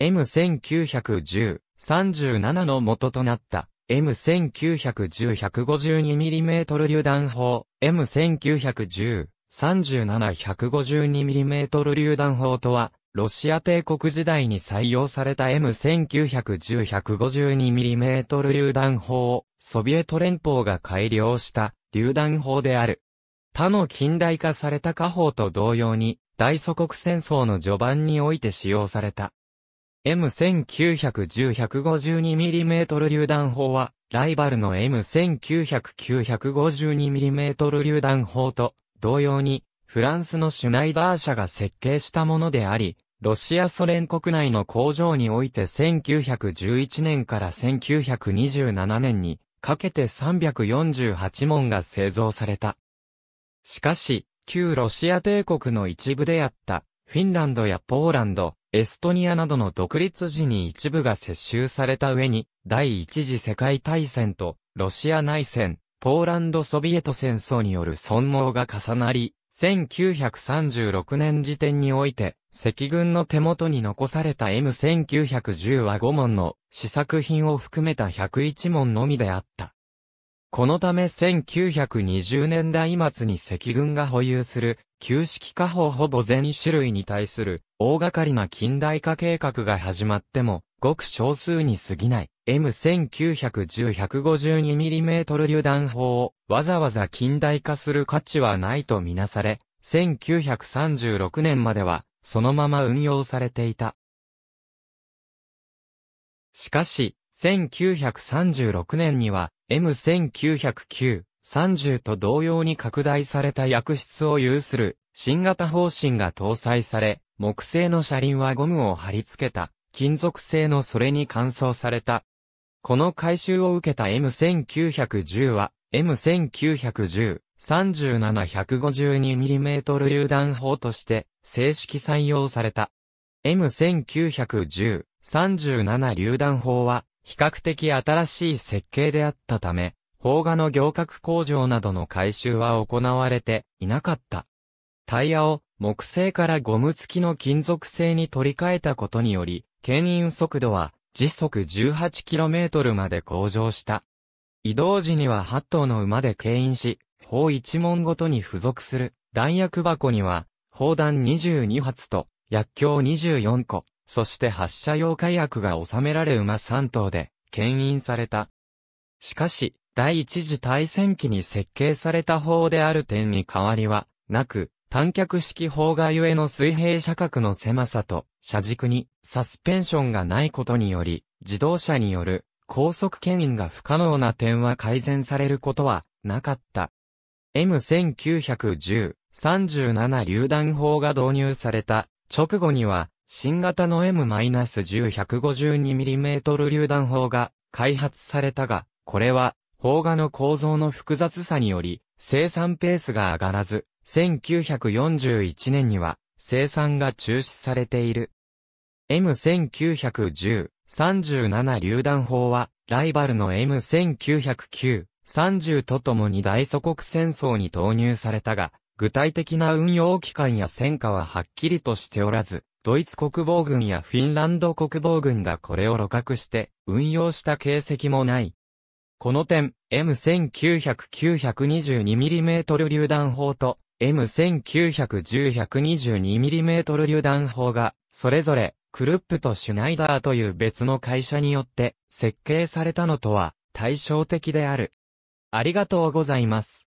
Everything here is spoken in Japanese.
M1910、37の元となった M1910-152mm 榴弾砲、M1910、37-152mm 榴弾砲とは、ロシア帝国時代に採用された M1910-152mm 榴弾砲を、ソビエト連邦が改良した榴弾砲である。他の近代化された火砲と同様に、大祖国戦争の序盤において使用された M1910-152mm 榴弾砲は、ライバルの M1900-952mm 榴弾砲と、同様に、フランスのシュナイダー社が設計したものであり、ロシアソ連国内の工場において1911年から1927年にかけて348門が製造された。しかし、旧ロシア帝国の一部であったフィンランドやポーランド、エストニアなどの独立時に一部が接収された上に、第一次世界大戦と、ロシア内戦、ポーランドソビエト戦争による損耗が重なり、1936年時点において、赤軍の手元に残された M1910 は5問の試作品を含めた101問のみであった。このため1920年代末に赤軍が保有する旧式化法ほぼ全種類に対する大掛かりな近代化計画が始まっても、ごく少数に過ぎない M1910-152mm 榴弾砲をわざわざ近代化する価値はないとみなされ、1936年まではそのまま運用されていた。しかし、1936年には M1909 30と同様に拡大された薬室を有する新型方針が搭載され、木製の車輪はゴムを貼り付けた、金属製のそれに乾燥された。この改修を受けた M1910 は、M1910、3752mm 榴弾砲として正式採用された。M1910、37榴弾砲は比較的新しい設計であったため、邦画の行革工場などの改修は行われていなかった。タイヤを木製からゴム付きの金属製に取り替えたことにより、牽引速度は時速 18km まで向上した。移動時には8頭の馬で牽引し、砲一門ごとに付属する弾薬箱には、砲弾22発と薬莢24個、そして発射用火薬が収められ馬3頭で牽引された。しかし、第一次大戦期に設計された砲である点に変わりはなく、短脚式砲がゆえの水平射角の狭さと、車軸にサスペンションがないことにより、自動車による高速牽引が不可能な点は改善されることはなかった。M1910、37榴弾砲が導入された直後には、新型の M-10-152mm 榴弾砲が開発されたが、これは砲画の構造の複雑さにより、生産ペースが上がらず、1941年には生産が中止されている。M1910、37榴弾砲は、ライバルの M1909、30とともに大祖国戦争に投入されたが、具体的な運用期間や戦果ははっきりとしておらず、ドイツ国防軍やフィンランド国防軍がこれを露覚して運用した形跡もない。この点、M1900-922mm 榴弾砲と M1910-122mm 榴弾砲が、それぞれ、クルップとシュナイダーという別の会社によって設計されたのとは対照的である。ありがとうございます。